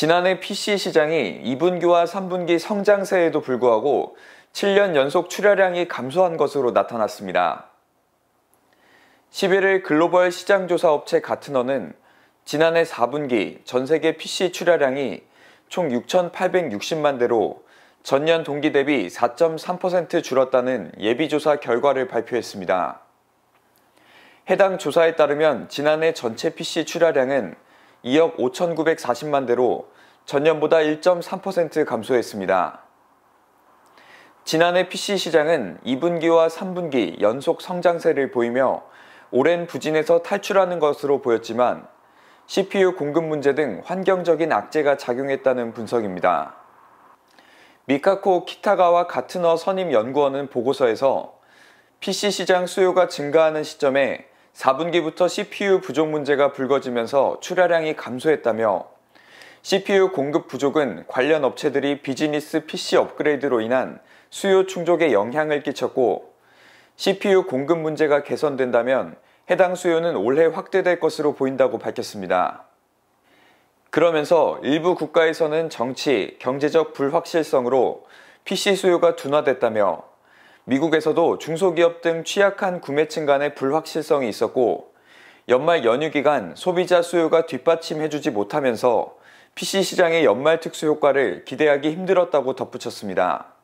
지난해 PC 시장이 2분기와 3분기 성장세에도 불구하고 7년 연속 출하량이 감소한 것으로 나타났습니다. 11일 글로벌 시장조사 업체 가트너는 지난해 4분기 전 세계 PC 출하량이 총 6,860만 대로 전년 동기 대비 4.3% 줄었다는 예비조사 결과를 발표했습니다. 해당 조사에 따르면 지난해 전체 PC 출하량은 2억 5,940만 대로 전년보다 1.3% 감소했습니다. 지난해 PC 시장은 2분기와 3분기 연속 성장세를 보이며 오랜 부진에서 탈출하는 것으로 보였지만 CPU 공급 문제 등 환경적인 악재가 작용했다는 분석입니다. 미카코 키타가와 가트너 선임 연구원은 보고서에서 PC 시장 수요가 증가하는 시점에 4분기부터 CPU 부족 문제가 불거지면서 출하량이 감소했다며 CPU 공급 부족은 관련 업체들이 비즈니스 PC 업그레이드로 인한 수요 충족에 영향을 끼쳤고 CPU 공급 문제가 개선된다면 해당 수요는 올해 확대될 것으로 보인다고 밝혔습니다. 그러면서 일부 국가에서는 정치, 경제적 불확실성으로 PC 수요가 둔화됐다며 미국에서도 중소기업 등 취약한 구매층 간의 불확실성이 있었고 연말 연휴 기간 소비자 수요가 뒷받침해주지 못하면서 PC 시장의 연말 특수 효과를 기대하기 힘들었다고 덧붙였습니다.